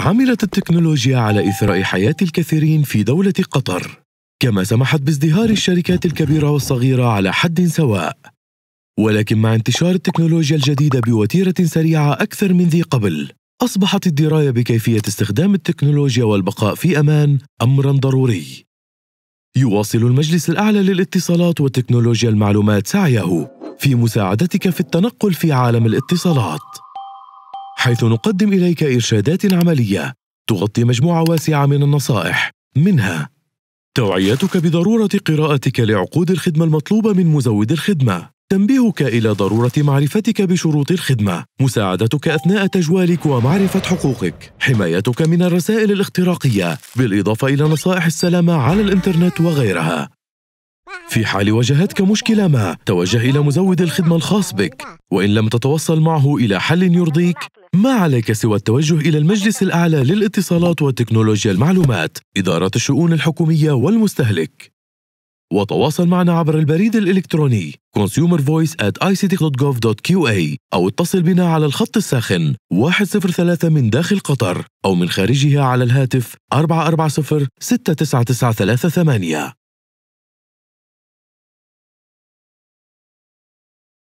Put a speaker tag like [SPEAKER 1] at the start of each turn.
[SPEAKER 1] عملت التكنولوجيا على إثراء حياة الكثيرين في دولة قطر كما سمحت بازدهار الشركات الكبيرة والصغيرة على حد سواء ولكن مع انتشار التكنولوجيا الجديدة بوتيرة سريعة أكثر من ذي قبل أصبحت الدراية بكيفية استخدام التكنولوجيا والبقاء في أمان أمرا ضروري يواصل المجلس الأعلى للاتصالات وتكنولوجيا المعلومات سعيه في مساعدتك في التنقل في عالم الاتصالات حيث نقدم إليك إرشادات عملية تغطي مجموعة واسعة من النصائح منها توعيتك بضرورة قراءتك لعقود الخدمة المطلوبة من مزود الخدمة تنبيهك إلى ضرورة معرفتك بشروط الخدمة مساعدتك أثناء تجوالك ومعرفة حقوقك حمايتك من الرسائل الاختراقية بالإضافة إلى نصائح السلامة على الإنترنت وغيرها في حال واجهتك مشكلة ما توجه إلى مزود الخدمة الخاص بك وإن لم تتوصل معه إلى حل يرضيك ما عليك سوى التوجه إلى المجلس الأعلى للاتصالات وتكنولوجيا المعلومات إدارة الشؤون الحكومية والمستهلك وتواصل معنا عبر البريد الإلكتروني consumervoice@ict.gov.qa أو اتصل بنا على الخط الساخن 103 من داخل قطر أو من خارجها على الهاتف 440 69938